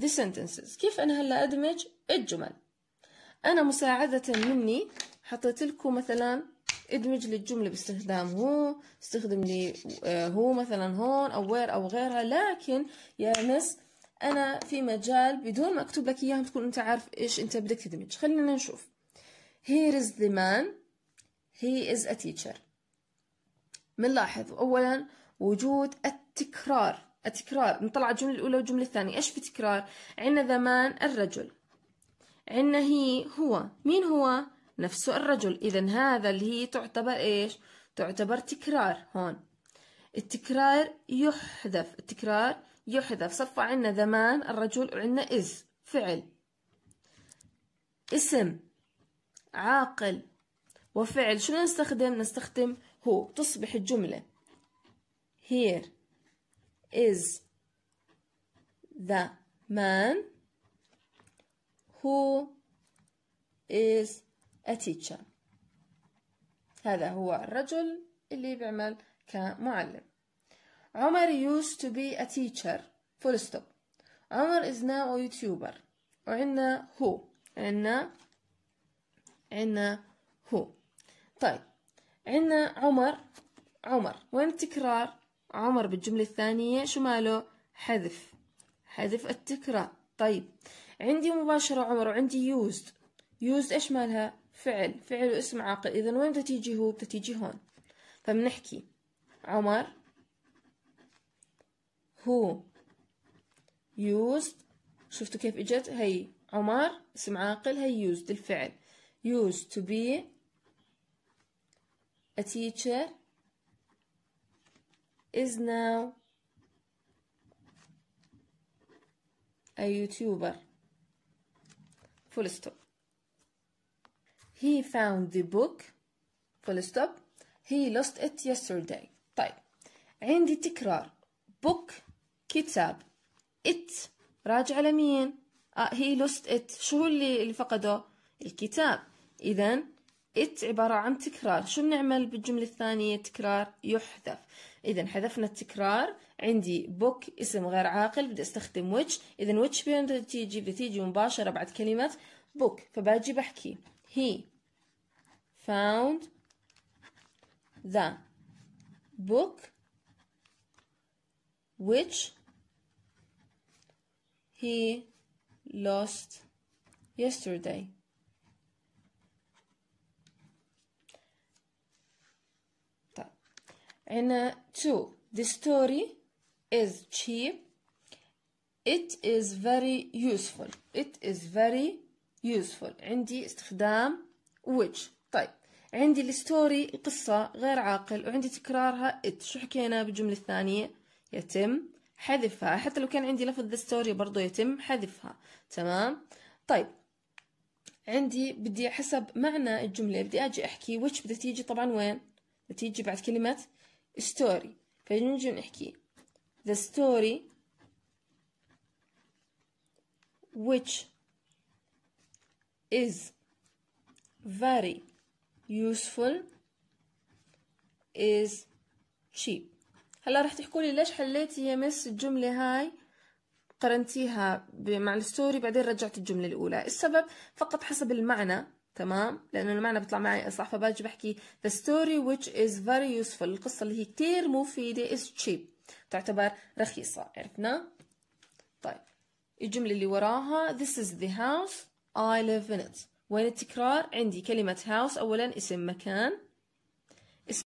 the sentences كيف أنا هلا أدمج الجمل أنا مساعدة مني حطيت لكم مثلا ادمج لي الجملة باستخدام هو استخدم لي آه، هو مثلا هون أو وير أو غيرها لكن يا مس أنا في مجال بدون ما أكتب لك إياهم تكون أنت عارف إيش أنت بدك تدمج خلينا نشوف Here is the man He is a teacher بنلاحظ أولا وجود التكرار التكرار نطلع الجملة الأولى والجملة الثانية إيش في تكرار عندنا زمان الرجل عندنا هي هو مين هو نفسه الرجل إذا هذا اللي هي تعتبر إيش تعتبر تكرار هون التكرار يحذف التكرار يحذف صفى عندنا زمان الرجل وعندنا إذ فعل اسم عاقل وفعل شو نستخدم نستخدم هو تصبح الجملة here is the man who is a teacher هذا هو الرجل اللي بيعمل كمعلم عمر used to be a teacher full stop عمر is now a YouTuber وعندنا هو عندنا عندنا هو طيب عندنا عمر عمر وين تكرار عمر بالجملة الثانية شو ماله حذف حذف التكرار طيب عندي مباشرة عمر وعندي يوزد يوزد إيش مالها فعل فعل واسم عاقل إذا وين بدها تيجي هو بدها تيجي هون فبنحكي طيب، عمر هو يوزد شفتوا كيف اجت هي عمر اسم عاقل هي يوزد الفعل used to be a teacher is now a YouTuber full stop he found the book full stop he lost it yesterday طيب عندي تكرار book كتاب it راجع لمين he lost it شو اللي اللي فقده الكتاب إذا it عبارة عن تكرار شو بنعمل بالجملة الثانية تكرار يحذف إذا حذفنا التكرار عندي بوك اسم غير عاقل بدي أستخدم which إذا which فين بتيجي بتيجي مباشرة بعد كلمة بوك فباجي بحكي he found the book which he lost yesterday هنا uh, two the story is cheap it is very useful it is very useful عندي استخدام which طيب عندي الستوري القصة غير عاقل وعندي تكرارها it شو حكينا بالجملة الثانية يتم حذفها حتى لو كان عندي لفظ the story برضو يتم حذفها تمام طيب عندي بدي حسب معنى الجملة بدي أجي أحكي which بدها تيجي طبعا وين بتيجي تيجي بعد كلمة story فنجي نحكي the story which is very useful is cheap هلا رح تحكوا لي ليش حليتي يا مس الجملة هاي قرنتيها مع الستوري بعدين رجعت الجملة الأولى السبب فقط حسب المعنى تمام لانه المعنى بيطلع معي صح فباجي بحكي the story which is very useful القصه اللي هي كتير مفيده is cheap تعتبر رخيصه عرفنا طيب الجمله اللي وراها this is the house I live in it وين التكرار عندي كلمه house اولا اسم مكان